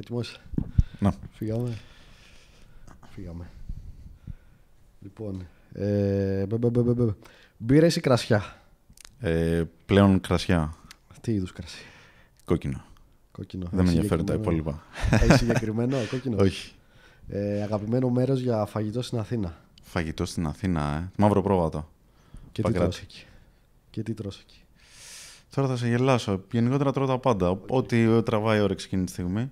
Έτοιμο. Να. Φύγαμε. Φύγαμε. Λοιπόν, ε, ή κρασιά. Ε, πλέον κρασιά. Τι είδους κρασί. Κόκκινο. Κόκκινο. Δεν με ενδιαφέρουν τα υπόλοιπα. Έχει συγκεκριμένο κόκκινο. Όχι. Ε, αγαπημένο μέρος για φαγητό στην Αθήνα. Φαγητό στην Αθήνα, ε. Μαύρο πρόβατο. Και τι τρώσε εκεί. Και τι τρως εκεί. Τώρα θα σε γελάσω. Γενικότερα τρώω τα πάντα. Ό,τι τραβάει όρεξη εκείνη τη στιγμή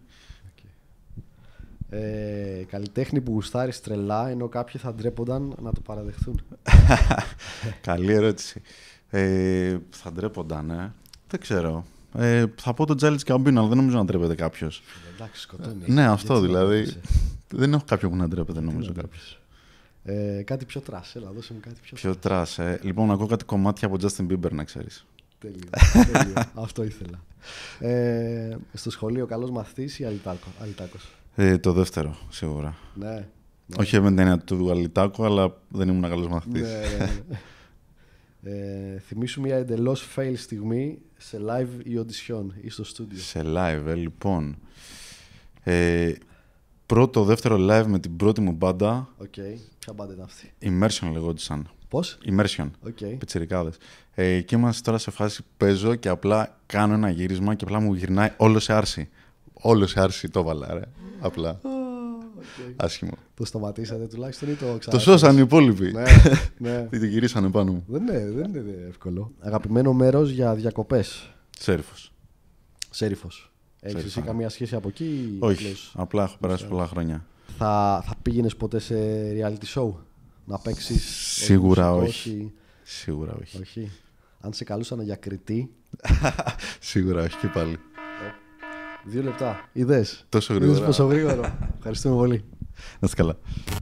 ε, καλλιτέχνη που γουστάρει τρελά, ενώ κάποιοι θα ντρέπονταν να το παραδεχθούν. Καλή ερώτηση. Ε, θα ντρέπονταν, ε. Δεν ξέρω. Ε, θα πω το Τζάλιτ Καμπίνο, αλλά δεν νομίζω να ντρέπεται κάποιος. Εντάξει, σκοτώνει. ναι, αυτό δηλαδή. Ε. δεν έχω κάποιον που να ντρέπεται, νομίζω κάποιος. Ε, κάτι πιο τρασ, έλα, δώσε μου κάτι πιο, πιο τρας. Ε. Λοιπόν, ακούω κάτι κομμάτια από Justin Bieber, να ξέρεις. Τέλειο, τέλειο. Αυτό ήθελα. Ε, στο σχολείο, καλός μαθητής ή αλυτάκο. Ε, το δεύτερο, σίγουρα. Ναι. ναι. Όχι με την έννοια του Γαλιτάκου, αλλά δεν ήμουν καλός μαθητής. Ναι, ναι, ναι. ε, θυμήσου μια εντελώς fail στιγμή σε live ή audition ή στο studio. Σε live, ε, λοιπόν. Ε, πρώτο, δεύτερο live με την πρώτη μου μπάντα. Οκ. Okay. Ποια μπάντα ήταν αυτή. Immersion λεγόντουσαν. Πώς? Immersion. Okay. Πετσερικάδε. Ε, και είμαστε τώρα σε φάση παίζω και απλά κάνω ένα γύρισμα και απλά μου γυρνάει όλο σε άρση. Όλο σε άρσης το βαλάρε. Απλά. Okay. Άσχημο. Το σταματήσατε τουλάχιστον ή το ξανά. Το σώσαν οι υπόλοιποι. ναι, ναι. Την γυρίσανε πάνω μου. Δεν είναι, δεν εύκολο. Αγαπημένο μέρος για διακοπές. Σέρφο. Σέρφο. Έχει εσύ ναι. καμία σχέση από εκεί, Όχι. Απλά έχω περάσει πολλά χρόνια. Θα, θα πήγαινες ποτέ σε reality show να παίξεις. Σίγουρα όχι. Σίγουρα όχι. Αν σε καλούσαν για κριτή. Σίγουρα όχι και πάλι. Δύο λεπτά. Είδες. Τόσο γρήγορα. Είδες πόσο γρήγορα. Ευχαριστούμε πολύ. Να είστε καλά.